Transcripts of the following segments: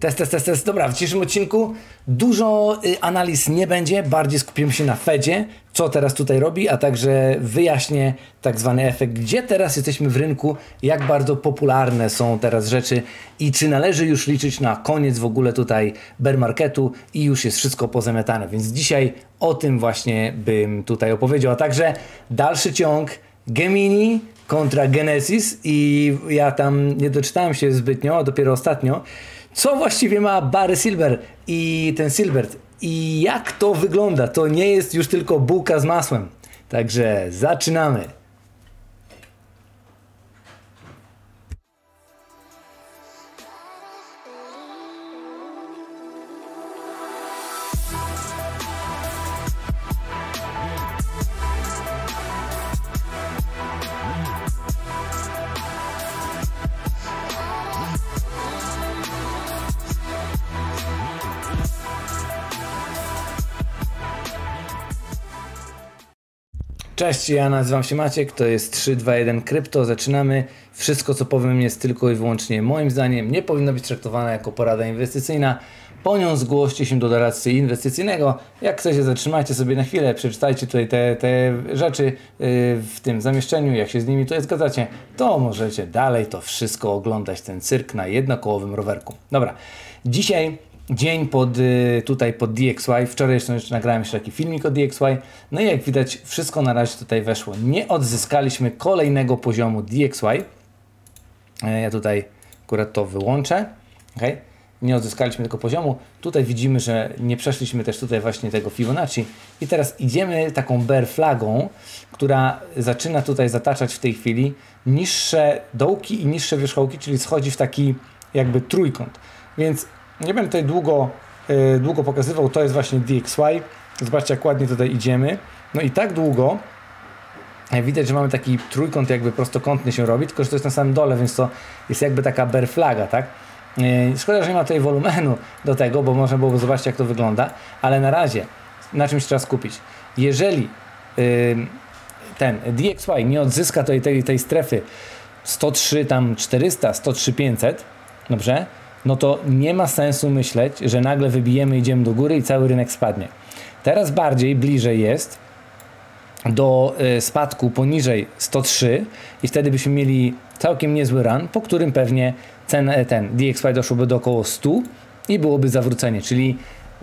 Test, test, test, test. Dobra, w dzisiejszym odcinku dużo y, analiz nie będzie, bardziej skupimy się na Fedzie, co teraz tutaj robi, a także wyjaśnię tak zwany efekt, gdzie teraz jesteśmy w rynku, jak bardzo popularne są teraz rzeczy i czy należy już liczyć na koniec w ogóle tutaj bear marketu i już jest wszystko pozamiatane. Więc dzisiaj o tym właśnie bym tutaj opowiedział, a także dalszy ciąg Gemini kontra Genesis i ja tam nie doczytałem się zbytnio, a dopiero ostatnio co właściwie ma Barry Silver i ten Silbert i jak to wygląda. To nie jest już tylko bułka z masłem. Także zaczynamy. Cześć, ja nazywam się Maciek, to jest 321 Krypto, zaczynamy. Wszystko co powiem jest tylko i wyłącznie moim zdaniem, nie powinno być traktowane jako porada inwestycyjna. Po nią zgłoście się do doradcy inwestycyjnego. Jak chcecie, zatrzymajcie sobie na chwilę, przeczytajcie tutaj te, te rzeczy y, w tym zamieszczeniu. Jak się z nimi tutaj zgadzacie, to możecie dalej to wszystko oglądać, ten cyrk na jednokołowym rowerku. Dobra, dzisiaj dzień pod, y, tutaj pod DXY. Wczoraj jeszcze nagrałem jeszcze taki filmik o DXY. No i jak widać, wszystko na razie tutaj weszło. Nie odzyskaliśmy kolejnego poziomu DXY. E, ja tutaj akurat to wyłączę. Okay. Nie odzyskaliśmy tego poziomu. Tutaj widzimy, że nie przeszliśmy też tutaj właśnie tego Fibonacci. I teraz idziemy taką bear flagą, która zaczyna tutaj zataczać w tej chwili niższe dołki i niższe wierzchołki, czyli schodzi w taki jakby trójkąt. Więc nie będę tutaj długo, e, długo pokazywał, to jest właśnie DXY. Zobaczcie, jak ładnie tutaj idziemy. No i tak długo e, widać, że mamy taki trójkąt jakby prostokątny się robi, tylko że to jest na samym dole, więc to jest jakby taka bare flaga, tak? E, szkoda, że nie ma tutaj wolumenu do tego, bo można byłoby zobaczyć, jak to wygląda, ale na razie na czymś trzeba skupić. Jeżeli ten DXY nie odzyska tej, tej, tej strefy 103, tam 400, 103, 500, dobrze, no to nie ma sensu myśleć, że nagle wybijemy, idziemy do góry i cały rynek spadnie. Teraz bardziej bliżej jest do y, spadku poniżej 103 i wtedy byśmy mieli całkiem niezły run, po którym pewnie cena, ten DXY doszłoby do około 100 i byłoby zawrócenie, czyli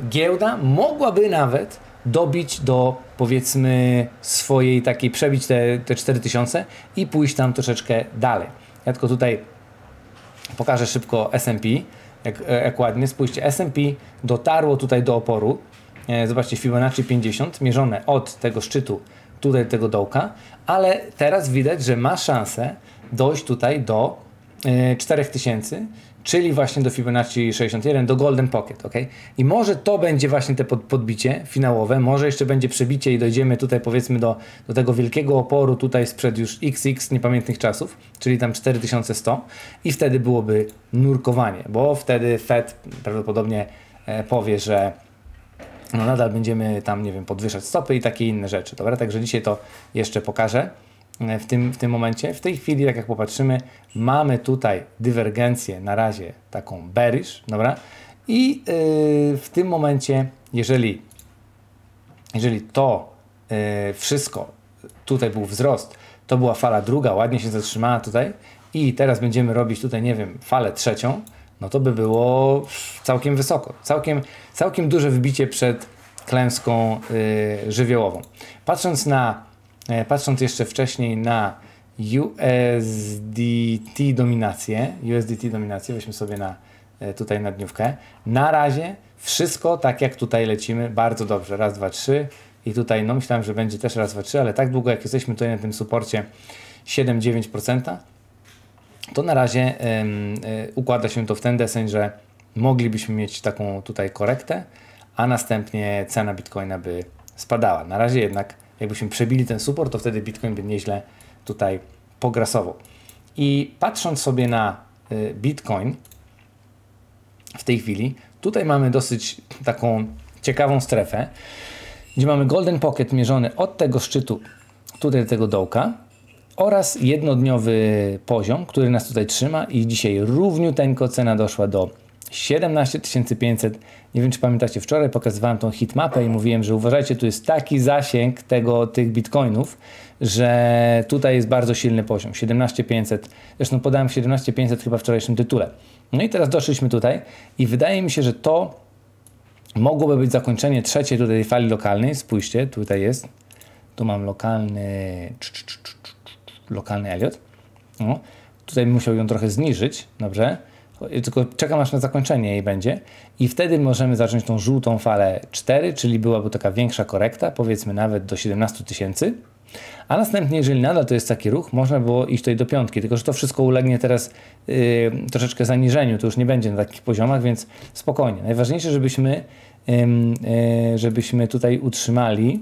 giełda mogłaby nawet dobić do powiedzmy swojej takiej, przebić te, te 4000 i pójść tam troszeczkę dalej. Ja tylko tutaj pokażę szybko S&P, jak, e, jak ładnie, spójrzcie, S&P dotarło tutaj do oporu, e, zobaczcie Fibonacci 50, mierzone od tego szczytu tutaj tego dołka, ale teraz widać, że ma szansę dojść tutaj do 4000 e, czyli właśnie do Fibonacci 61, do Golden Pocket, ok? I może to będzie właśnie te podbicie finałowe, może jeszcze będzie przebicie i dojdziemy tutaj powiedzmy do, do tego wielkiego oporu tutaj sprzed już XX niepamiętnych czasów, czyli tam 4100 i wtedy byłoby nurkowanie, bo wtedy Fed prawdopodobnie e, powie, że no nadal będziemy tam, nie wiem, podwyższać stopy i takie inne rzeczy, dobra? Także dzisiaj to jeszcze pokażę w tym, w tym momencie. W tej chwili, tak jak popatrzymy, mamy tutaj dywergencję na razie taką bearish, dobra? I yy, w tym momencie, jeżeli, jeżeli to yy, wszystko, tutaj był wzrost, to była fala druga, ładnie się zatrzymała tutaj i teraz będziemy robić tutaj, nie wiem, falę trzecią, no to by było całkiem wysoko, całkiem, całkiem duże wybicie przed klęską yy, żywiołową. Patrząc na E, patrząc jeszcze wcześniej na USDT dominację, USDT dominację, weźmy sobie na, e, tutaj na dniówkę. Na razie wszystko tak jak tutaj lecimy, bardzo dobrze. Raz, dwa, trzy. I tutaj, no myślałem, że będzie też raz, dwa, trzy, ale tak długo jak jesteśmy tutaj na tym suporcie 7-9%, to na razie e, układa się to w ten deseń, że moglibyśmy mieć taką tutaj korektę, a następnie cena bitcoina by spadała. Na razie jednak jakbyśmy przebili ten support, to wtedy Bitcoin by nieźle tutaj pograsował. I patrząc sobie na y, Bitcoin w tej chwili, tutaj mamy dosyć taką ciekawą strefę, gdzie mamy golden pocket mierzony od tego szczytu tutaj do tego dołka oraz jednodniowy poziom, który nas tutaj trzyma i dzisiaj równiuteńko cena doszła do 17500. Nie wiem, czy pamiętacie, wczoraj pokazywałem tą hitmapę i mówiłem, że uważajcie, tu jest taki zasięg tego, tych bitcoinów, że tutaj jest bardzo silny poziom, 17500. Zresztą podałem 17500 chyba w wczorajszym tytule. No i teraz doszliśmy tutaj i wydaje mi się, że to mogłoby być zakończenie trzeciej tutaj fali lokalnej. Spójrzcie, tutaj jest. Tu mam lokalny lokalny Elliot. No. Tutaj bym musiał ją trochę zniżyć, dobrze? tylko czekam aż na zakończenie jej będzie i wtedy możemy zacząć tą żółtą falę 4, czyli byłaby taka większa korekta, powiedzmy nawet do 17 tysięcy, a następnie, jeżeli nadal to jest taki ruch, można było iść tutaj do piątki, tylko że to wszystko ulegnie teraz yy, troszeczkę zaniżeniu, to już nie będzie na takich poziomach, więc spokojnie. Najważniejsze, żebyśmy, yy, yy, żebyśmy tutaj utrzymali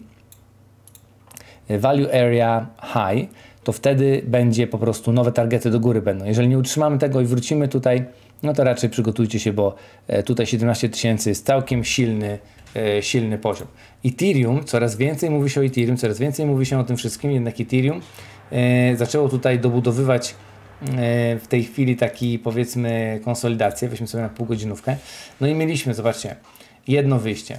yy, value area high, to wtedy będzie po prostu nowe targety do góry będą. Jeżeli nie utrzymamy tego i wrócimy tutaj no to raczej przygotujcie się, bo e, tutaj 17 tysięcy jest całkiem silny, e, silny poziom. Ethereum, coraz więcej mówi się o Ethereum, coraz więcej mówi się o tym wszystkim, jednak Ethereum e, zaczęło tutaj dobudowywać w tej chwili taki powiedzmy konsolidację, weźmy sobie na pół godzinówkę. No i mieliśmy, zobaczcie, jedno wyjście.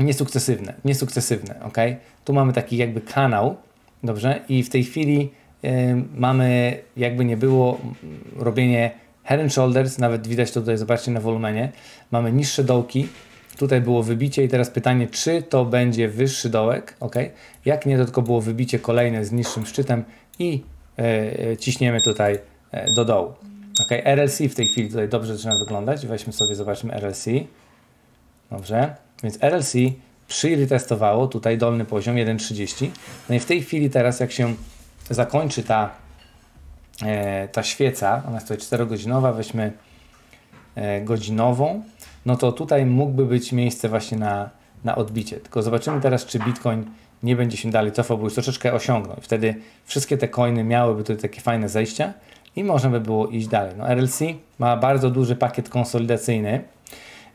Niesukcesywne, niesukcesywne, ok? Tu mamy taki jakby kanał, dobrze? I w tej chwili y, mamy, jakby nie było, robienie Head and Shoulders, nawet widać to tutaj, zobaczcie na wolumenie, mamy niższe dołki, tutaj było wybicie i teraz pytanie, czy to będzie wyższy dołek, ok? Jak nie, to tylko było wybicie kolejne z niższym szczytem i yy, ciśniemy tutaj yy, do dołu. Ok, RLC w tej chwili tutaj dobrze zaczyna wyglądać, weźmy sobie, zobaczmy RLC. Dobrze, więc RLC przyretestowało tutaj dolny poziom 1.30. No i w tej chwili teraz, jak się zakończy ta E, ta świeca, ona jest tutaj 4-godzinowa, weźmy e, godzinową, no to tutaj mógłby być miejsce właśnie na, na odbicie. Tylko zobaczymy teraz, czy Bitcoin nie będzie się dalej cofał, bo już troszeczkę osiągnął. wtedy wszystkie te coiny miałyby tutaj takie fajne zejścia i można by było iść dalej. No, RLC ma bardzo duży pakiet konsolidacyjny,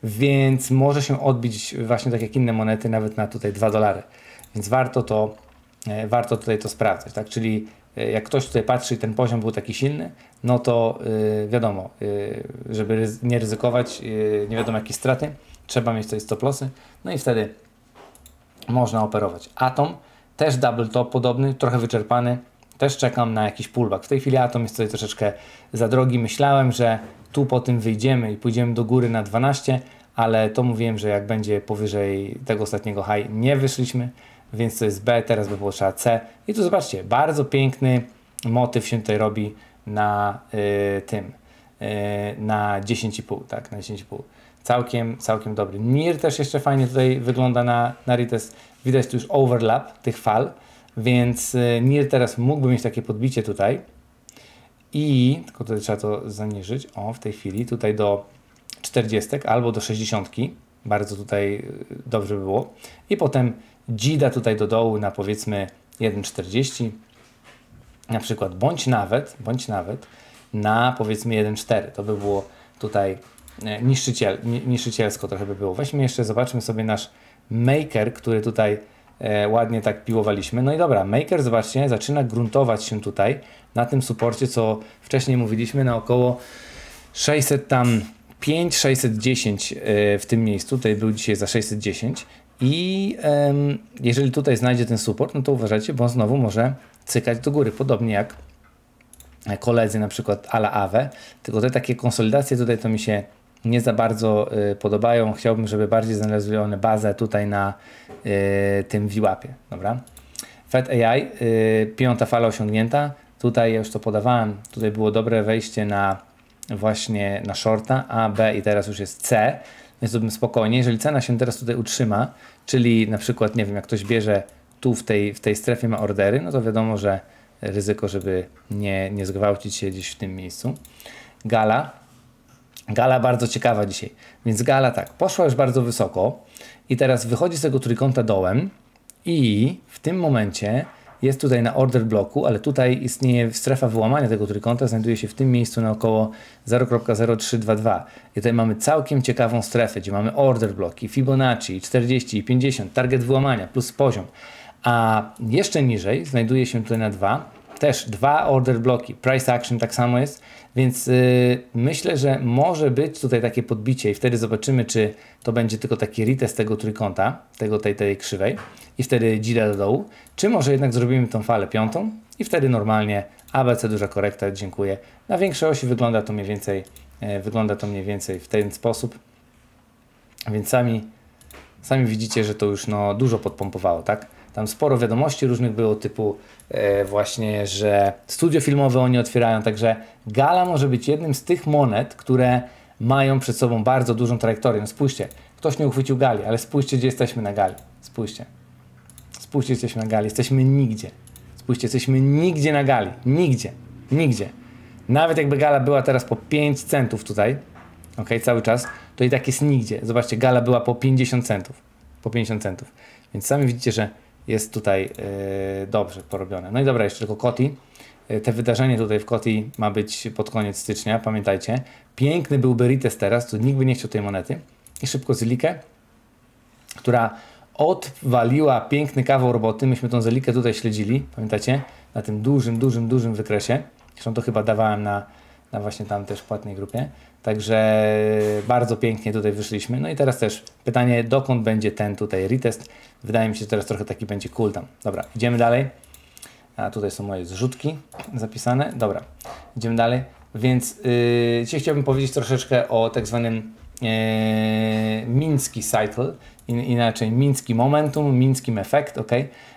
więc może się odbić właśnie tak jak inne monety, nawet na tutaj 2 dolary. Więc warto to, e, warto tutaj to sprawdzać, tak? Czyli E, jak ktoś tutaj patrzy i ten poziom był taki silny, no to yy, wiadomo, yy, żeby ryzy nie ryzykować yy, nie wiadomo jakie straty, trzeba mieć tutaj stop lossy, no i wtedy można operować. Atom też double top podobny, trochę wyczerpany, też czekam na jakiś pullback. W tej chwili Atom jest tutaj troszeczkę za drogi. Myślałem, że tu po tym wyjdziemy i pójdziemy do góry na 12, ale to mówiłem, że jak będzie powyżej tego ostatniego high, nie wyszliśmy więc to jest B, teraz by było trzeba C. I tu zobaczcie, bardzo piękny motyw się tutaj robi na y, tym, y, na 10,5, tak, na 10,5. Całkiem, całkiem dobry. Nir też jeszcze fajnie tutaj wygląda na, na retest. Widać tu już overlap tych fal, więc y, Nir teraz mógłby mieć takie podbicie tutaj. I, tylko tutaj trzeba to zaniżyć, o, w tej chwili, tutaj do 40 albo do 60, bardzo tutaj y, dobrze było. I potem dzida tutaj do dołu na powiedzmy 1,40 na przykład, bądź nawet, bądź nawet na powiedzmy 1,4. To by było tutaj e, niszczyciel, niszczycielsko trochę by było. Weźmy jeszcze, zobaczmy sobie nasz maker, który tutaj e, ładnie tak piłowaliśmy. No i dobra, maker, zobaczcie, zaczyna gruntować się tutaj na tym suporcie, co wcześniej mówiliśmy, na około 600 tam 5, 610 e, w tym miejscu, tutaj był dzisiaj za 610 i um, jeżeli tutaj znajdzie ten support, no to uważajcie, bo on znowu może cykać do góry, podobnie jak koledzy na przykład ala Awe, tylko te takie konsolidacje tutaj to mi się nie za bardzo y, podobają. Chciałbym, żeby bardziej znalazły one bazę tutaj na y, tym vwap dobra? Fed AI, y, piąta fala osiągnięta. Tutaj ja już to podawałem, tutaj było dobre wejście na właśnie na shorta A, B i teraz już jest C zrobimy spokojnie. Jeżeli cena się teraz tutaj utrzyma, czyli na przykład, nie wiem, jak ktoś bierze tu w tej, w tej strefie ma ordery, no to wiadomo, że ryzyko, żeby nie, nie zgwałcić się gdzieś w tym miejscu. Gala. Gala bardzo ciekawa dzisiaj. Więc gala tak, poszła już bardzo wysoko i teraz wychodzi z tego trójkąta dołem i w tym momencie jest tutaj na order bloku, ale tutaj istnieje strefa wyłamania tego trójkąta, znajduje się w tym miejscu na około 0.0322. I tutaj mamy całkiem ciekawą strefę, gdzie mamy order bloki, Fibonacci, 40 i 50, target wyłamania plus poziom. A jeszcze niżej znajduje się tutaj na 2 też dwa order bloki, price action tak samo jest, więc yy, myślę, że może być tutaj takie podbicie i wtedy zobaczymy, czy to będzie tylko taki retest tego trójkąta, tego tej, tej krzywej i wtedy dzida do dołu, czy może jednak zrobimy tą falę piątą i wtedy normalnie ABC duża korekta, dziękuję. Na większej osi wygląda to mniej więcej, yy, wygląda to mniej więcej w ten sposób, więc sami, sami widzicie, że to już no, dużo podpompowało, tak? Tam sporo wiadomości różnych było typu E, właśnie, że studio filmowe oni otwierają, także gala może być jednym z tych monet, które mają przed sobą bardzo dużą trajektorię. No spójrzcie, ktoś nie uchwycił gali, ale spójrzcie, gdzie jesteśmy na gali. Spójrzcie. Spójrzcie, jesteśmy na gali. Jesteśmy nigdzie. Spójrzcie, jesteśmy nigdzie na gali. Nigdzie. Nigdzie. Nawet jakby gala była teraz po 5 centów tutaj, ok, cały czas, to i tak jest nigdzie. Zobaczcie, gala była po 50 centów. Po 50 centów. Więc sami widzicie, że jest tutaj e, dobrze porobione. No i dobra, jeszcze tylko Koti. E, te wydarzenie tutaj w Koti ma być pod koniec stycznia, pamiętajcie. Piękny był Berites teraz, tu nikt by nie chciał tej monety. I szybko zelikę, która odwaliła piękny kawał roboty. Myśmy tą Zelikę tutaj śledzili, pamiętacie? Na tym dużym, dużym, dużym wykresie. Zresztą to chyba dawałem na na właśnie tam też płatnej grupie. Także bardzo pięknie tutaj wyszliśmy. No i teraz też pytanie, dokąd będzie ten tutaj retest? Wydaje mi się, że teraz trochę taki będzie cooldown. Dobra, idziemy dalej. A tutaj są moje zrzutki zapisane. Dobra, idziemy dalej. Więc yy, dzisiaj chciałbym powiedzieć troszeczkę o tak zwanym yy, e, miński cycle, in, inaczej miński momentum, mińskim efekt, ok?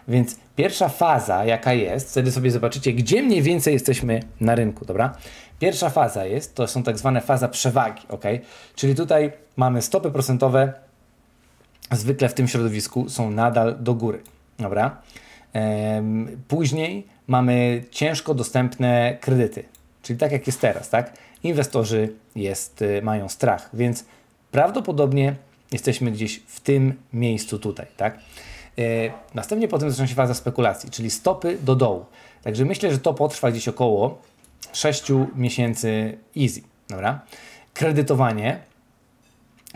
Więc pierwsza faza, jaka jest, wtedy sobie zobaczycie, gdzie mniej więcej jesteśmy na rynku, dobra? Pierwsza faza jest, to są tak zwane faza przewagi, ok? Czyli tutaj mamy stopy procentowe, zwykle w tym środowisku są nadal do góry, dobra? Później mamy ciężko dostępne kredyty, czyli tak jak jest teraz, tak? Inwestorzy jest, y, mają strach, więc prawdopodobnie jesteśmy gdzieś w tym miejscu tutaj, tak? E, następnie potem zaczyna się faza spekulacji, czyli stopy do dołu. Także myślę, że to potrwa gdzieś około 6 miesięcy easy, dobra? Kredytowanie,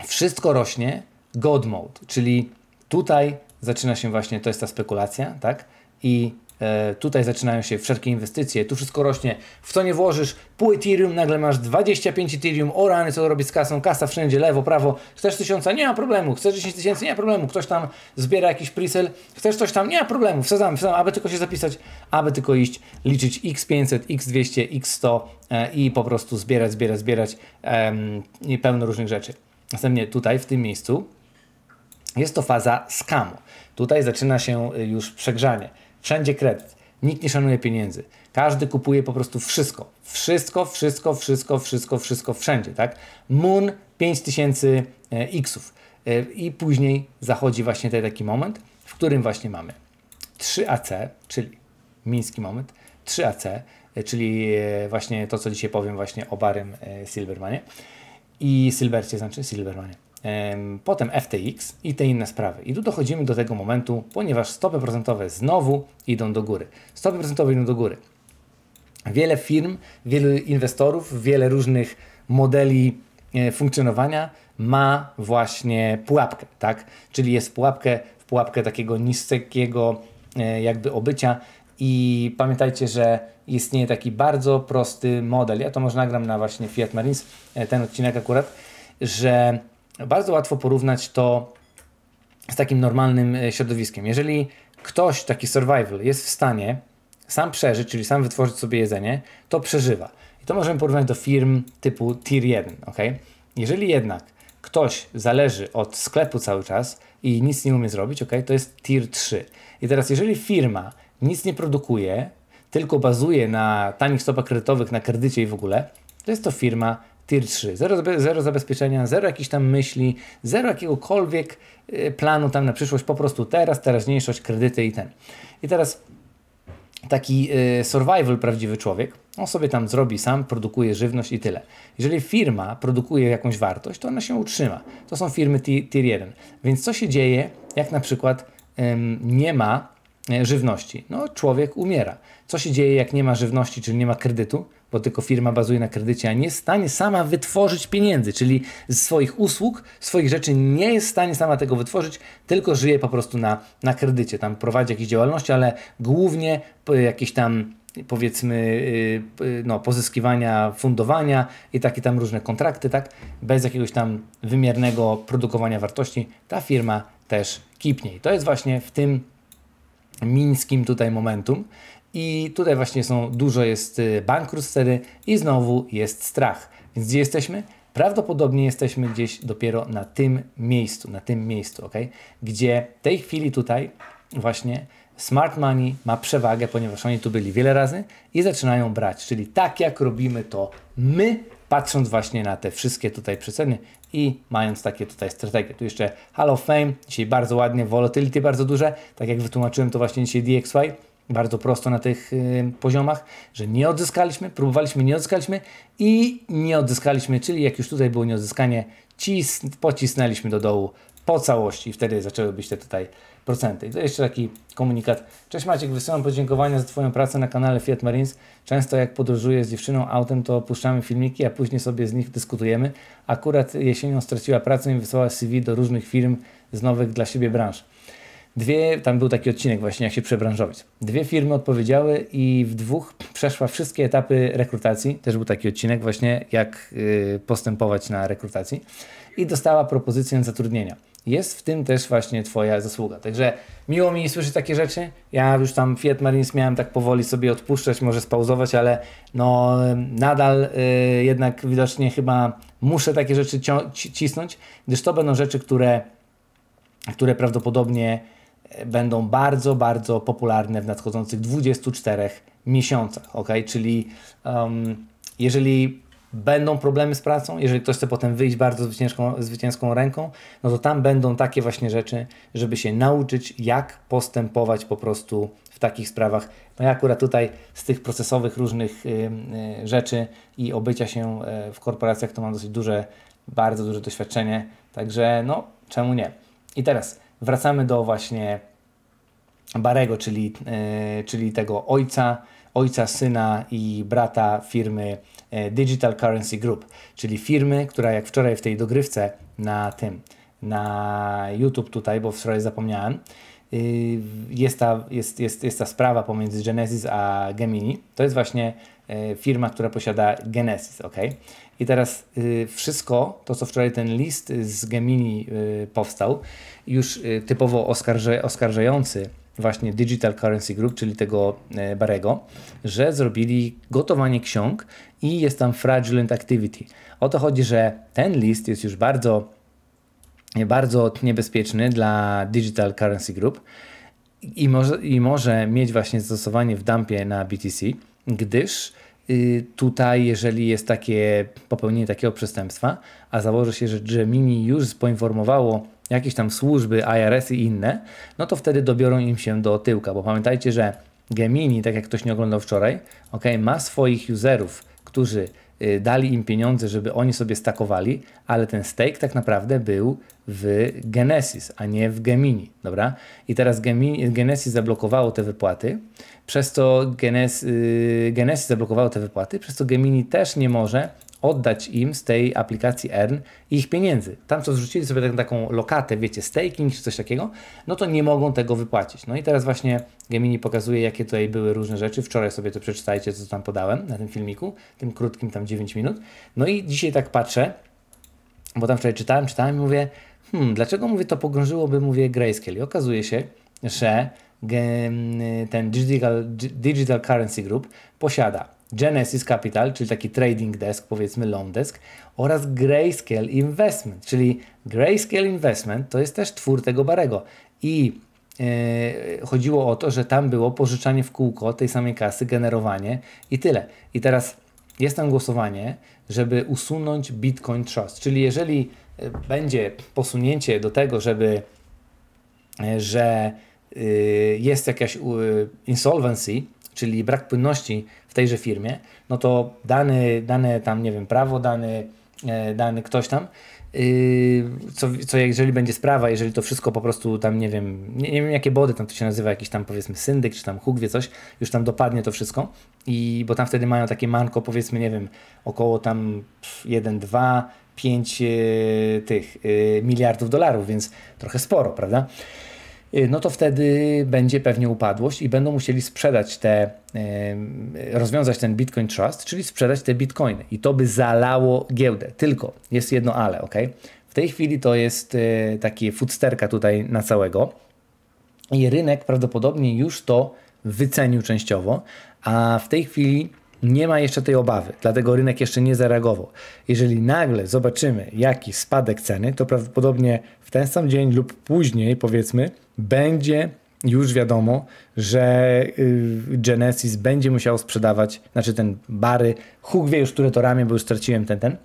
wszystko rośnie god mode, czyli tutaj zaczyna się właśnie, to jest ta spekulacja, tak? I E, tutaj zaczynają się wszelkie inwestycje, tu wszystko rośnie, w co nie włożysz, pół Ethereum, nagle masz 25 Ethereum, o rany, co robić z kasą, kasa wszędzie, lewo, prawo, chcesz tysiąca, nie ma problemu, chcesz 10 tysięcy, nie ma problemu, ktoś tam zbiera jakiś presel, chcesz coś tam, nie ma problemu, wsadzamy, wsadzamy, aby tylko się zapisać, aby tylko iść, liczyć x500, x200, x100 i po prostu zbierać, zbierać, zbierać um, i pełno różnych rzeczy. Następnie tutaj, w tym miejscu, jest to faza skamu. Tutaj zaczyna się y, już przegrzanie Wszędzie kredyt. Nikt nie szanuje pieniędzy. Każdy kupuje po prostu wszystko. Wszystko, wszystko, wszystko, wszystko, wszystko, wszędzie, tak? Moon 5000 Xów. E, e, I później zachodzi właśnie taki moment, w którym właśnie mamy 3AC, czyli miński moment, 3AC, e, czyli właśnie to, co dzisiaj powiem właśnie o Barym Silvermanie i Silbercie, znaczy Silvermanie potem FTX i te inne sprawy. I tu dochodzimy do tego momentu, ponieważ stopy procentowe znowu idą do góry. Stopy procentowe idą do góry. Wiele firm, wielu inwestorów, wiele różnych modeli e, funkcjonowania ma właśnie pułapkę, tak? Czyli jest pułapkę w pułapkę takiego niskiego e, jakby obycia i pamiętajcie, że istnieje taki bardzo prosty model. Ja to może nagram na właśnie Fiat Marines e, ten odcinek akurat, że bardzo łatwo porównać to z takim normalnym e, środowiskiem. Jeżeli ktoś taki survival jest w stanie sam przeżyć, czyli sam wytworzyć sobie jedzenie, to przeżywa. I to możemy porównać do firm typu Tier 1. ok? Jeżeli jednak ktoś zależy od sklepu cały czas i nic nie umie zrobić, ok? to jest Tier 3. I teraz, jeżeli firma nic nie produkuje, tylko bazuje na tanich stopach kredytowych, na kredycie i w ogóle, to jest to firma Tier 3. Zero, zero zabezpieczenia, zero jakichś tam myśli, zero jakiegokolwiek y, planu tam na przyszłość, po prostu teraz, teraźniejszość, kredyty i ten. I teraz taki y, survival prawdziwy człowiek, on sobie tam zrobi sam, produkuje żywność i tyle. Jeżeli firma produkuje jakąś wartość, to ona się utrzyma. To są firmy tier 1. Więc co się dzieje, jak na przykład ym, nie ma y, żywności? No, człowiek umiera. Co się dzieje, jak nie ma żywności, czyli nie ma kredytu? bo tylko firma bazuje na kredycie, a nie jest w stanie sama wytworzyć pieniędzy, czyli z swoich usług, swoich rzeczy nie jest w stanie sama tego wytworzyć, tylko żyje po prostu na, na kredycie. Tam prowadzi jakieś działalności, ale głównie jakieś tam powiedzmy y, y, no, pozyskiwania fundowania i takie tam różne kontrakty, tak? Bez jakiegoś tam wymiernego produkowania wartości ta firma też kipnie. I to jest właśnie w tym mińskim tutaj momentum, i tutaj właśnie są, dużo jest y, bankructw wtedy i znowu jest strach. Więc gdzie jesteśmy? Prawdopodobnie jesteśmy gdzieś dopiero na tym miejscu, na tym miejscu, ok? Gdzie w tej chwili tutaj właśnie smart money ma przewagę, ponieważ oni tu byli wiele razy i zaczynają brać. Czyli tak jak robimy to my, patrząc właśnie na te wszystkie tutaj przeceny i mając takie tutaj strategie. Tu jeszcze Hall of Fame, dzisiaj bardzo ładnie, volatility bardzo duże, tak jak wytłumaczyłem to właśnie dzisiaj DXY bardzo prosto na tych y, poziomach, że nie odzyskaliśmy, próbowaliśmy, nie odzyskaliśmy i nie odzyskaliśmy, czyli jak już tutaj było nieodzyskanie, cis, pocisnęliśmy do dołu po całości i wtedy zaczęły być te tutaj procenty. I to jeszcze taki komunikat. Cześć Maciek, wysyłam podziękowania za Twoją pracę na kanale Fiat Marines. Często jak podróżuję z dziewczyną autem, to opuszczamy filmiki, a później sobie z nich dyskutujemy. Akurat jesienią straciła pracę i wysłała CV do różnych firm z nowych dla siebie branż. Dwie, tam był taki odcinek właśnie, jak się przebranżować. Dwie firmy odpowiedziały i w dwóch przeszła wszystkie etapy rekrutacji. Też był taki odcinek właśnie, jak y, postępować na rekrutacji. I dostała propozycję zatrudnienia. Jest w tym też właśnie Twoja zasługa. Także miło mi słyszeć takie rzeczy. Ja już tam Fiat Marines miałem tak powoli sobie odpuszczać, może spauzować, ale no nadal y, jednak widocznie chyba muszę takie rzeczy cisnąć, gdyż to będą rzeczy, które, które prawdopodobnie będą bardzo, bardzo popularne w nadchodzących 24 miesiącach, ok? Czyli um, jeżeli będą problemy z pracą, jeżeli ktoś chce potem wyjść bardzo zwycięską, zwycięską ręką, no to tam będą takie właśnie rzeczy, żeby się nauczyć, jak postępować po prostu w takich sprawach. No ja akurat tutaj z tych procesowych różnych y, y, rzeczy i obycia się y, w korporacjach to mam dosyć duże, bardzo duże doświadczenie, także no czemu nie. I teraz wracamy do właśnie Barego, czyli, e, czyli tego ojca, ojca, syna i brata firmy e, Digital Currency Group, czyli firmy, która jak wczoraj w tej dogrywce na tym, na YouTube tutaj, bo wczoraj zapomniałem, y, jest ta, jest, jest, jest ta sprawa pomiędzy Genesis a Gemini. To jest właśnie e, firma, która posiada Genesis, ok? I teraz y, wszystko to, co wczoraj ten list y, z Gemini y, powstał, już typowo oskarże, oskarżający właśnie Digital Currency Group, czyli tego e, Barego, że zrobili gotowanie ksiąg i jest tam fraudulent activity. O to chodzi, że ten list jest już bardzo, bardzo niebezpieczny dla Digital Currency Group i może, i może mieć właśnie zastosowanie w dumpie na BTC, gdyż Y, tutaj, jeżeli jest takie popełnienie takiego przestępstwa, a założę się, że Gemini już poinformowało jakieś tam służby, IRS i inne, no to wtedy dobiorą im się do tyłka, bo pamiętajcie, że Gemini, tak jak ktoś nie oglądał wczoraj, ok, ma swoich userów, którzy y, dali im pieniądze, żeby oni sobie stakowali, ale ten stake tak naprawdę był w Genesis, a nie w Gemini, dobra? I teraz Gemini, Genesis zablokowało te wypłaty, przez to Genes, y, Genesis zablokowało te wypłaty, przez to Gemini też nie może oddać im z tej aplikacji Earn ich pieniędzy. Tam co zrzucili sobie tak, taką lokatę, wiecie, staking czy coś takiego, no to nie mogą tego wypłacić. No i teraz właśnie Gemini pokazuje, jakie tutaj były różne rzeczy. Wczoraj sobie to przeczytajcie, co tam podałem na tym filmiku, tym krótkim tam 9 minut. No i dzisiaj tak patrzę, bo tam wczoraj czytałem, czytałem i mówię, hmm, dlaczego mówię to pogrążyłoby, mówię Grayscale. I okazuje się, że ten Digital, Digital Currency Group posiada Genesis Capital, czyli taki trading desk, powiedzmy loan desk, oraz Grayscale Investment, czyli Grayscale Investment to jest też twór tego Barego. I yy, chodziło o to, że tam było pożyczanie w kółko tej samej kasy, generowanie i tyle. I teraz jest tam głosowanie, żeby usunąć Bitcoin Trust, czyli jeżeli będzie posunięcie do tego, żeby e, że y, jest jakaś insolvency, czyli brak płynności w tejże firmie, no to dane dane tam, nie wiem, prawo, dany, e, dane ktoś tam, y, co, co jeżeli będzie sprawa, jeżeli to wszystko po prostu tam, nie wiem, nie, nie wiem jakie body tam to się nazywa, jakiś tam powiedzmy syndyk, czy tam huk, wie coś, już tam dopadnie to wszystko i bo tam wtedy mają takie manko powiedzmy, nie wiem, około tam 1, 2, 5 e, tych e, miliardów dolarów, więc trochę sporo, prawda? E, no to wtedy będzie pewnie upadłość i będą musieli sprzedać te, rozwiązać ten Bitcoin Trust, czyli sprzedać te bitcoiny. I to by zalało giełdę. Tylko jest jedno ale, ok? W tej chwili to jest takie futsterka tutaj na całego i rynek prawdopodobnie już to wycenił częściowo, a w tej chwili nie ma jeszcze tej obawy, dlatego rynek jeszcze nie zareagował. Jeżeli nagle zobaczymy jaki spadek ceny, to prawdopodobnie w ten sam dzień lub później, powiedzmy, będzie już wiadomo, że y, Genesis będzie musiał sprzedawać, znaczy ten Bary, Huk wie już, które to ramię, bo już straciłem ten, ten,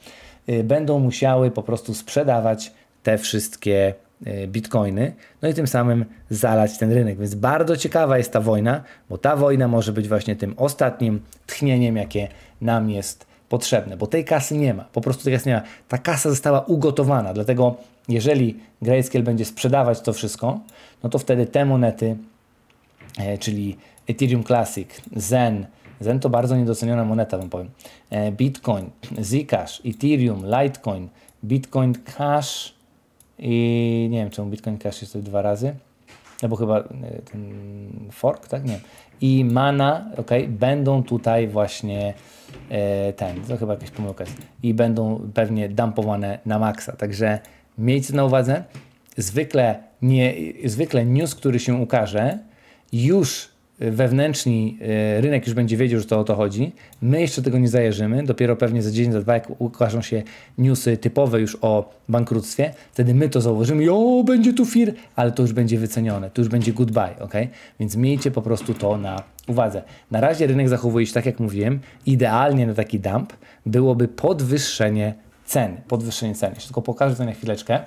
y, będą musiały po prostu sprzedawać te wszystkie E, bitcoiny, no i tym samym zalać ten rynek. Więc bardzo ciekawa jest ta wojna, bo ta wojna może być właśnie tym ostatnim tchnieniem, jakie nam jest potrzebne, bo tej kasy nie ma. Po prostu tej kasy nie ma. Ta kasa została ugotowana, dlatego jeżeli Grayscale będzie sprzedawać to wszystko, no to wtedy te monety, e, czyli Ethereum Classic, Zen, Zen to bardzo niedoceniona moneta, wam powiem, e, Bitcoin, Zcash, Ethereum, Litecoin, Bitcoin Cash, i nie wiem, czemu Bitcoin Cash jest to dwa razy. No bo chyba e, ten fork, tak? Nie wiem. I mana, ok, będą tutaj właśnie e, ten, to chyba jakaś pomyłka jest. I będą pewnie dumpowane na maksa. Także miejcie na uwadze, zwykle, nie, zwykle news, który się ukaże, już wewnętrzny e, rynek już będzie wiedział, że to o to chodzi. My jeszcze tego nie zajerzymy, dopiero pewnie za dzień, za dwa, jak ukażą się newsy typowe już o bankructwie, wtedy my to zauważymy i o, będzie tu fir, ale to już będzie wycenione, to już będzie goodbye, ok? Więc miejcie po prostu to na uwadze. Na razie rynek zachowuje się tak, jak mówiłem, idealnie na taki dump byłoby podwyższenie cen, podwyższenie cen. Jeszcze tylko pokażę to na chwileczkę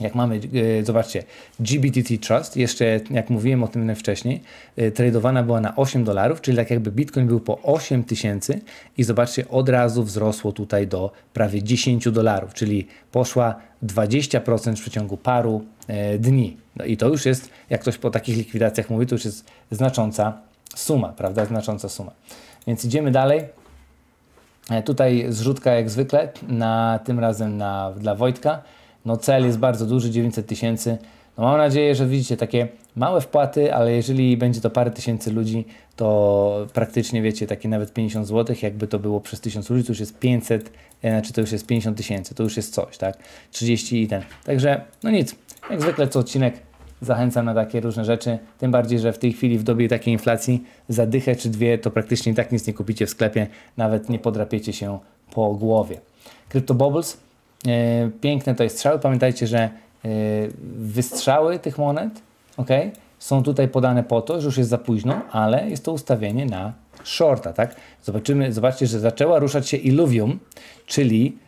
jak mamy, e, zobaczcie, GBTT Trust, jeszcze jak mówiłem o tym wcześniej, e, tradowana była na 8 dolarów, czyli tak jakby Bitcoin był po 8 tysięcy i zobaczcie, od razu wzrosło tutaj do prawie 10 dolarów, czyli poszła 20% w przeciągu paru e, dni. No i to już jest, jak ktoś po takich likwidacjach mówi, to już jest znacząca suma, prawda, znacząca suma. Więc idziemy dalej. Tutaj zrzutka jak zwykle, na, tym razem na, dla Wojtka. No cel jest bardzo duży, 900 tysięcy. No mam nadzieję, że widzicie takie małe wpłaty, ale jeżeli będzie to parę tysięcy ludzi, to praktycznie wiecie, takie nawet 50 zł, jakby to było przez 1000 ludzi, to już jest 500, e, znaczy to już jest 50 tysięcy, to już jest coś, tak? 30 i ten. Także no nic, jak zwykle co odcinek zachęcam na takie różne rzeczy, tym bardziej, że w tej chwili w dobie takiej inflacji za dychę czy dwie to praktycznie i tak nic nie kupicie w sklepie, nawet nie podrapiecie się po głowie. Crypto Bubbles E, piękne to jest strzały Pamiętajcie, że e, wystrzały tych monet ok, są tutaj podane po to, że już jest za późno, ale jest to ustawienie na shorta. Tak? Zobaczymy, zobaczcie, że zaczęła ruszać się Illuvium, czyli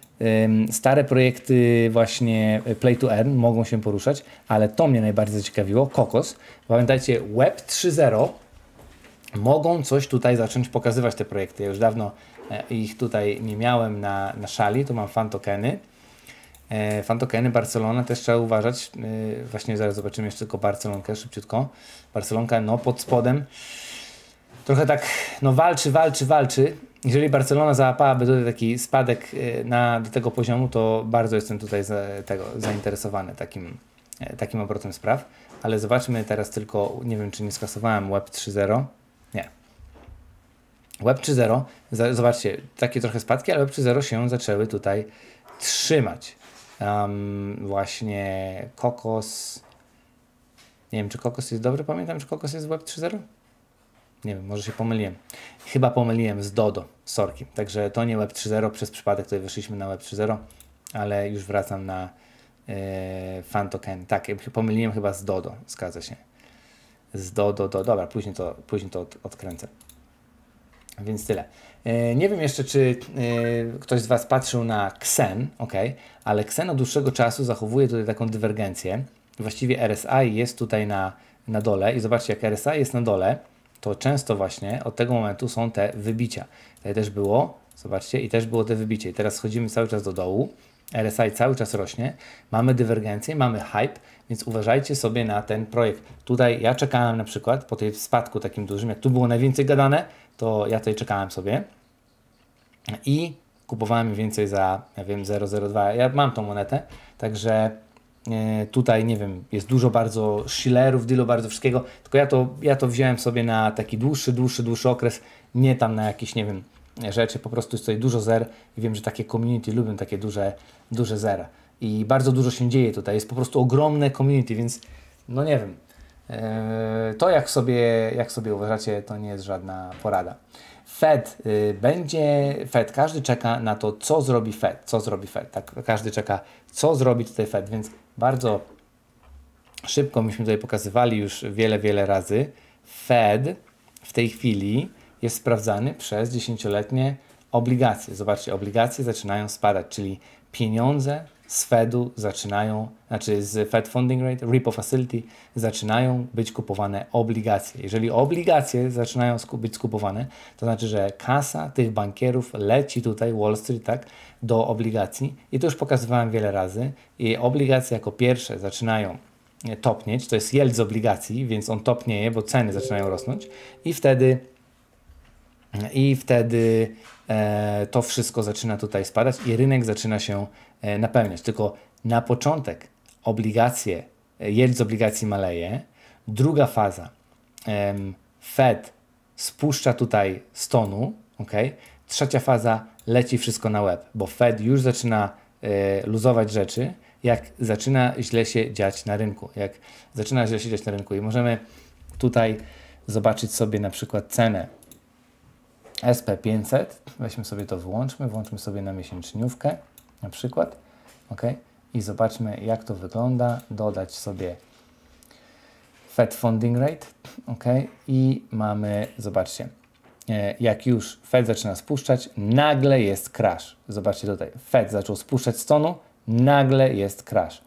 Stare projekty właśnie e, Play to Earn mogą się poruszać, ale to mnie najbardziej zaciekawiło, Kokos. Pamiętajcie, Web 3.0 mogą coś tutaj zacząć pokazywać te projekty. Ja już dawno ich tutaj nie miałem na, na szali, tu mam fan tokeny. E, fantokeny Barcelona też trzeba uważać. E, właśnie zaraz zobaczymy jeszcze tylko Barcelonkę szybciutko. Barcelonka no pod spodem trochę tak no walczy, walczy, walczy. Jeżeli Barcelona załapałaby tutaj taki spadek e, na, do tego poziomu, to bardzo jestem tutaj za, tego, zainteresowany takim, takim obrotem spraw. Ale zobaczmy teraz tylko, nie wiem czy nie skasowałem Web 3.0. Nie. Web 3.0, zobaczcie, takie trochę spadki, ale Web 3.0 się zaczęły tutaj trzymać. Um, właśnie kokos. Nie wiem, czy kokos jest dobry, pamiętam, czy kokos jest w Web 3.0? Nie wiem, może się pomyliłem. Chyba pomyliłem z Dodo, sorki. Także to nie Web 3.0, przez przypadek tutaj wyszliśmy na Web 3.0, ale już wracam na yy, e, Fantoken. Tak, pomyliłem chyba z Dodo, zgadza się. Z Dodo, do, dobra, później to, później to odkręcę. Więc tyle. E, nie wiem jeszcze, czy e, ktoś z Was patrzył na Xen, ok, ale Xen od dłuższego czasu zachowuje tutaj taką dywergencję. Właściwie RSI jest tutaj na, na dole i zobaczcie, jak RSI jest na dole, to często właśnie od tego momentu są te wybicia. Tutaj też było, zobaczcie, i też było te wybicie. I teraz schodzimy cały czas do dołu, RSI cały czas rośnie, mamy dywergencję, mamy hype, więc uważajcie sobie na ten projekt. Tutaj ja czekałem na przykład po tej spadku takim dużym, jak tu było najwięcej gadane, to ja tutaj czekałem sobie i kupowałem więcej za, ja wiem, 0,02. Ja mam tą monetę, także e, tutaj, nie wiem, jest dużo bardzo shillerów, dylu, bardzo wszystkiego, tylko ja to, ja to wziąłem sobie na taki dłuższy, dłuższy, dłuższy okres, nie tam na jakieś, nie wiem, rzeczy, po prostu jest tutaj dużo zer i wiem, że takie community lubią takie duże, duże zera i bardzo dużo się dzieje tutaj, jest po prostu ogromne community, więc no nie wiem, E, to jak sobie, jak sobie uważacie, to nie jest żadna porada. Fed y, będzie, Fed, każdy czeka na to, co zrobi Fed, co zrobi Fed, tak? Każdy czeka, co zrobi tutaj Fed, więc bardzo szybko myśmy tutaj pokazywali już wiele, wiele razy. Fed w tej chwili jest sprawdzany przez dziesięcioletnie obligacje. Zobaczcie, obligacje zaczynają spadać, czyli pieniądze z Fedu zaczynają, znaczy z Fed Funding Rate, Repo Facility, zaczynają być kupowane obligacje. Jeżeli obligacje zaczynają być skupowane, to znaczy, że kasa tych bankierów leci tutaj, Wall Street, tak, do obligacji. I to już pokazywałem wiele razy. I obligacje jako pierwsze zaczynają e, topnieć, to jest yield z obligacji, więc on topnieje, bo ceny zaczynają rosnąć i wtedy i wtedy e, to wszystko zaczyna tutaj spadać i rynek zaczyna się E, napełniać. Tylko na początek obligacje, yield z obligacji maleje. Druga faza, Fed spuszcza tutaj stonu, ok? Trzecia faza leci wszystko na łeb, bo Fed już zaczyna e, luzować rzeczy, jak zaczyna źle się dziać na rynku. Jak zaczyna źle się dziać na rynku i możemy tutaj zobaczyć sobie na przykład cenę SP500. Weźmy sobie to, włączmy, włączmy sobie na miesięczniówkę na przykład. Ok? I zobaczmy, jak to wygląda. Dodać sobie Fed Funding Rate. Ok? I mamy, zobaczcie, e, jak już Fed zaczyna spuszczać, nagle jest crash. Zobaczcie tutaj, Fed zaczął spuszczać z tonu, nagle jest crash.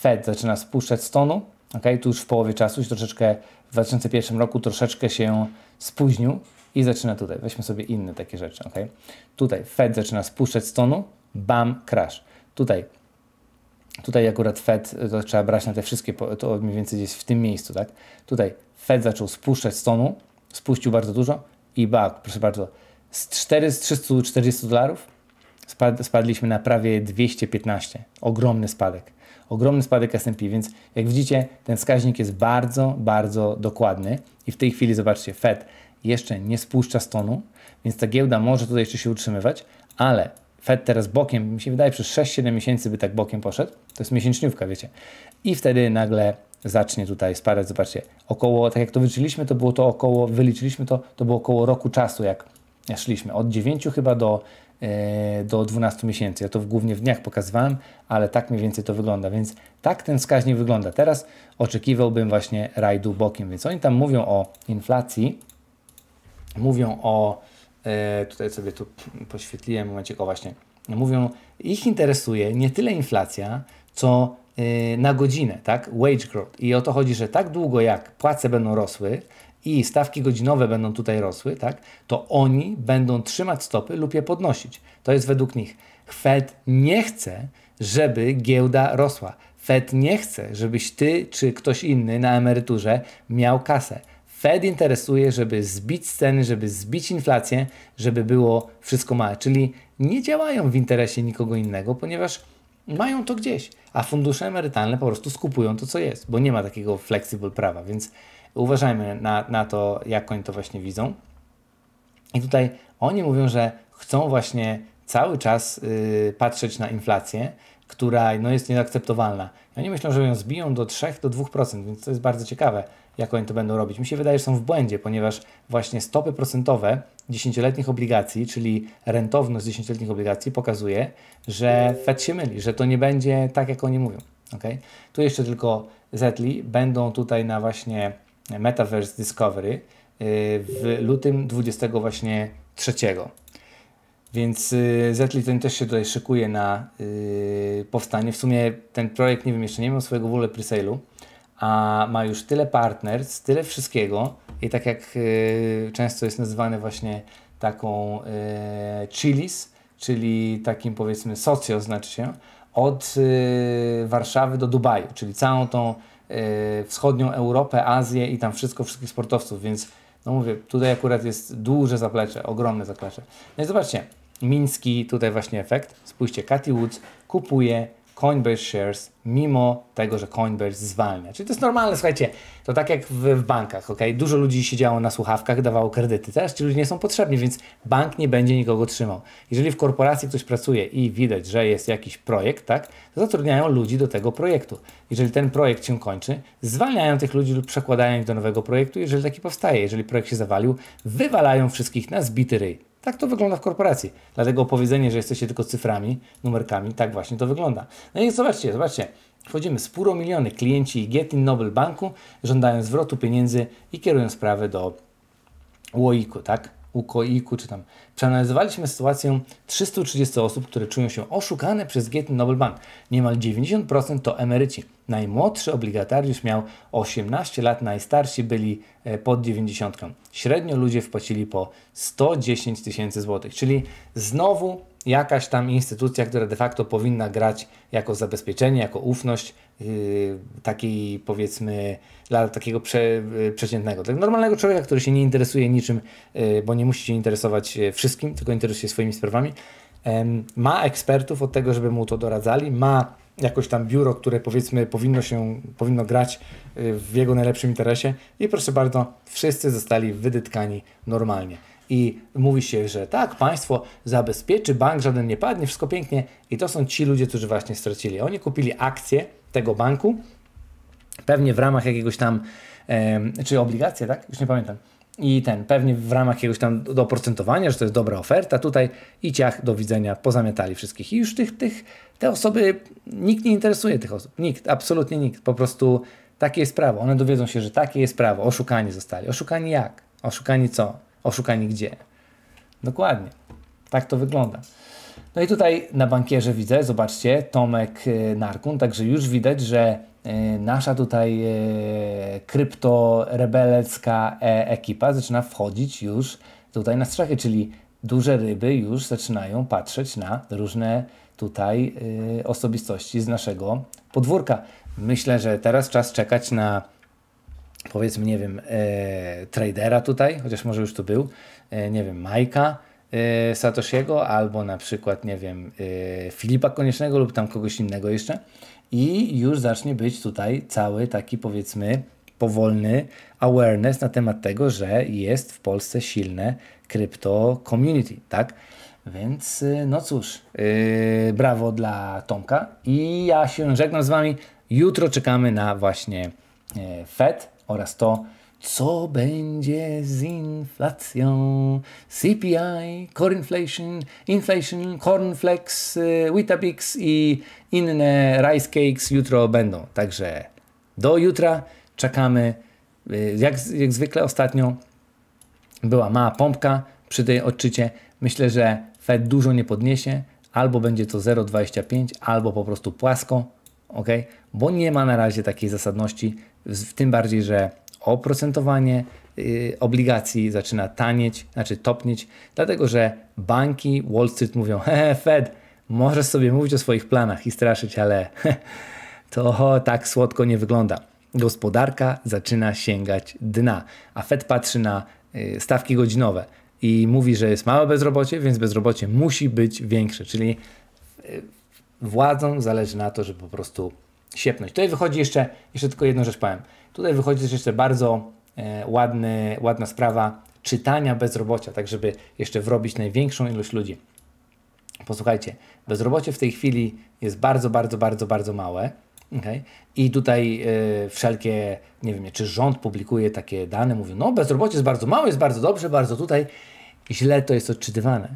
Fed zaczyna spuszczać z tonu, ok, tu już w połowie czasu, już troszeczkę w 2001 roku troszeczkę się spóźnił i zaczyna tutaj. Weźmy sobie inne takie rzeczy, ok. Tutaj Fed zaczyna spuszczać z tonu, bam, crash. Tutaj Tutaj akurat Fed, to trzeba brać na te wszystkie, to mniej więcej gdzieś w tym miejscu, tak? Tutaj Fed zaczął spuszczać z tonu, spuścił bardzo dużo i bak, proszę bardzo, z, 4, z 340 dolarów spadliśmy na prawie 215. Ogromny spadek. Ogromny spadek S&P, więc jak widzicie, ten wskaźnik jest bardzo, bardzo dokładny i w tej chwili, zobaczcie, Fed jeszcze nie spuszcza z tonu, więc ta giełda może tutaj jeszcze się utrzymywać, ale Fed teraz bokiem, mi się wydaje, przez 6-7 miesięcy by tak bokiem poszedł, to jest miesięczniówka, wiecie. I wtedy nagle zacznie tutaj spadać, zobaczcie, około, tak jak to wyliczyliśmy, to było to około, wyliczyliśmy to, to było około roku czasu, jak szliśmy, od 9 chyba do, yy, do 12 miesięcy. Ja to głównie w dniach pokazywałem, ale tak mniej więcej to wygląda, więc tak ten wskaźnik wygląda. Teraz oczekiwałbym właśnie rajdu bokiem, więc oni tam mówią o inflacji, mówią o E, tutaj sobie tu poświetliłem momencie, o właśnie, mówią, ich interesuje nie tyle inflacja, co e, na godzinę, tak? Wage growth. I o to chodzi, że tak długo jak płace będą rosły i stawki godzinowe będą tutaj rosły, tak? To oni będą trzymać stopy lub je podnosić. To jest według nich. Fed nie chce, żeby giełda rosła. Fed nie chce, żebyś ty czy ktoś inny na emeryturze miał kasę. Fed interesuje, żeby zbić ceny, żeby zbić inflację, żeby było wszystko małe. Czyli nie działają w interesie nikogo innego, ponieważ mają to gdzieś, a fundusze emerytalne po prostu skupują to, co jest, bo nie ma takiego flexible prawa, więc uważajmy na, na to, jak oni to właśnie widzą. I tutaj oni mówią, że chcą właśnie cały czas y, patrzeć na inflację, która no, jest nieakceptowalna. I oni myślą, że ją zbiją do 3-2%, do więc to jest bardzo ciekawe, jak oni to będą robić. Mi się wydaje, że są w błędzie, ponieważ właśnie stopy procentowe dziesięcioletnich obligacji, czyli rentowność dziesięcioletnich obligacji pokazuje, że Fed się myli, że to nie będzie tak, jak oni mówią. Okay? Tu jeszcze tylko Zetli będą tutaj na właśnie Metaverse Discovery y, w lutym 2023. Więc y, Zetli ten też się tutaj szykuje na y, powstanie. W sumie ten projekt, nie wiem, jeszcze nie miał swojego w ogóle pre-sale'u a ma już tyle partnerstw, tyle wszystkiego i tak jak y, często jest nazywany właśnie taką y, chilis, czyli takim powiedzmy socjo znaczy się, od y, Warszawy do Dubaju, czyli całą tą y, wschodnią Europę, Azję i tam wszystko, wszystkich sportowców, więc no mówię, tutaj akurat jest duże zaplecze, ogromne zaplecze. No i zobaczcie, miński tutaj właśnie efekt, spójrzcie, Cathy Woods kupuje Coinbase Shares, mimo tego, że Coinbase zwalnia. Czyli to jest normalne, słuchajcie, to tak jak w, w bankach, ok? Dużo ludzi siedziało na słuchawkach, dawało kredyty. Teraz ci ludzie nie są potrzebni, więc bank nie będzie nikogo trzymał. Jeżeli w korporacji ktoś pracuje i widać, że jest jakiś projekt, tak? To zatrudniają ludzi do tego projektu. Jeżeli ten projekt się kończy, zwalniają tych ludzi lub przekładają ich do nowego projektu, jeżeli taki powstaje. Jeżeli projekt się zawalił, wywalają wszystkich na zbity ryj. Tak to wygląda w korporacji. Dlatego powiedzenie, że jesteście tylko cyframi, numerkami, tak właśnie to wygląda. No i zobaczcie, zobaczcie. Wchodzimy z pół miliony klienci Getin Nobel Banku żądają zwrotu pieniędzy i kierują sprawę do UOIK-u, tak? ukoiku, czy tam. Przeanalizowaliśmy sytuację 330 osób, które czują się oszukane przez Getty Nobel Bank. Niemal 90% to emeryci. Najmłodszy obligatariusz miał 18 lat, najstarsi byli e, pod 90. Średnio ludzie wpłacili po 110 tysięcy złotych, czyli znowu jakaś tam instytucja, która de facto powinna grać jako zabezpieczenie, jako ufność yy, takiej powiedzmy dla takiego prze, yy, przeciętnego, tak normalnego człowieka, który się nie interesuje niczym, yy, bo nie musi się interesować yy, wszystkim, tylko interesuje się swoimi sprawami. ma ekspertów od tego, żeby mu to doradzali, ma jakoś tam biuro, które powiedzmy powinno się, powinno grać yy, w jego najlepszym interesie i proszę bardzo, wszyscy zostali wydytkani normalnie i mówi się, że tak, państwo zabezpieczy, bank żaden nie padnie, wszystko pięknie i to są ci ludzie, którzy właśnie stracili. Oni kupili akcje tego banku, pewnie w ramach jakiegoś tam, e, czy obligacje, tak? Już nie pamiętam. I ten, pewnie w ramach jakiegoś tam doprocentowania, że to jest dobra oferta tutaj i ciach, do widzenia, pozamiatali wszystkich. I już tych, tych, te osoby, nikt nie interesuje tych osób, nikt, absolutnie nikt, po prostu takie jest prawo. One dowiedzą się, że takie jest prawo, oszukani zostali. Oszukani jak? Oszukani co? oszukani gdzie. Dokładnie. Tak to wygląda. No i tutaj na bankierze widzę, zobaczcie, Tomek y, Narkun, także już widać, że y, nasza tutaj y, kryptorebelecka e, ekipa zaczyna wchodzić już tutaj na strzechy, czyli duże ryby już zaczynają patrzeć na różne tutaj osobistości z naszego podwórka. Myślę, że teraz czas czekać na powiedzmy, nie wiem, e, tradera tutaj, chociaż może już tu był, e, nie wiem, Majka e, Satoshiego, albo na przykład, nie wiem, e, Filipa Koniecznego lub tam kogoś innego jeszcze i już zacznie być tutaj cały taki, powiedzmy, powolny awareness na temat tego, że jest w Polsce silne krypto community, tak? Więc e, no cóż, yy, brawo dla Tomka i ja się żegnam z Wami. Jutro czekamy na właśnie yy, FED, oraz to, co będzie z inflacją. CPI, core inflation, inflation, cornflakes, y, Weetabix i inne rice cakes jutro będą. Także do jutra czekamy. Y, jak, jak zwykle ostatnio była mała pompka przy tej odczycie. Myślę, że Fed dużo nie podniesie. Albo będzie to 0,25, albo po prostu płasko ok? Bo nie ma na razie takiej zasadności, w tym bardziej, że oprocentowanie yy, obligacji zaczyna tanieć, znaczy topnieć, dlatego że banki Wall Street mówią: he, Fed, możesz sobie mówić o swoich planach i straszyć, ale to tak słodko nie wygląda. Gospodarka zaczyna sięgać dna, a Fed patrzy na yy, stawki godzinowe i mówi, że jest małe bezrobocie, więc bezrobocie musi być większe, czyli y, władzom zależy na to, żeby po prostu siepnąć. Tutaj wychodzi jeszcze, jeszcze tylko jedną rzecz powiem. Tutaj wychodzi też jeszcze bardzo e, ładny, ładna sprawa czytania bezrobocia, tak żeby jeszcze wrobić największą ilość ludzi. Posłuchajcie, bezrobocie w tej chwili jest bardzo, bardzo, bardzo, bardzo małe. Okay. I tutaj y, wszelkie, nie wiem, czy rząd publikuje takie dane, mówią, no bezrobocie jest bardzo małe, jest bardzo dobrze, bardzo tutaj. Źle to jest odczytywane.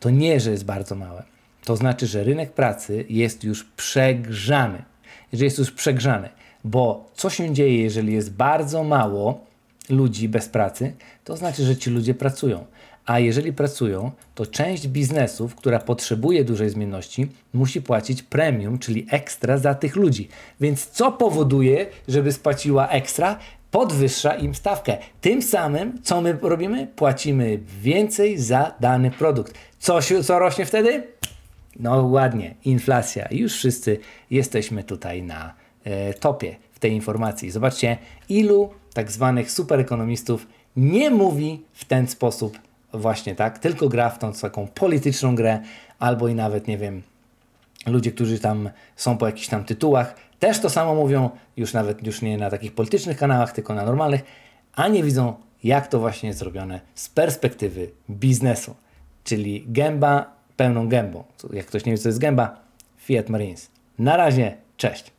To nie, że jest bardzo małe. To znaczy, że rynek pracy jest już przegrzany. Że jest już przegrzany, bo co się dzieje, jeżeli jest bardzo mało ludzi bez pracy, to znaczy, że ci ludzie pracują. A jeżeli pracują, to część biznesów, która potrzebuje dużej zmienności, musi płacić premium, czyli ekstra za tych ludzi. Więc co powoduje, żeby spłaciła ekstra? Podwyższa im stawkę. Tym samym, co my robimy? Płacimy więcej za dany produkt. Co, co rośnie wtedy? No ładnie, inflacja. Już wszyscy jesteśmy tutaj na e, topie w tej informacji. Zobaczcie, ilu tak zwanych superekonomistów nie mówi w ten sposób właśnie tak, tylko gra w tą taką polityczną grę, albo i nawet, nie wiem, ludzie, którzy tam są po jakichś tam tytułach, też to samo mówią, już nawet już nie na takich politycznych kanałach, tylko na normalnych, a nie widzą, jak to właśnie jest zrobione z perspektywy biznesu. Czyli gęba pełną gębą. Jak ktoś nie wie, co jest gęba, Fiat Marines. Na razie, cześć.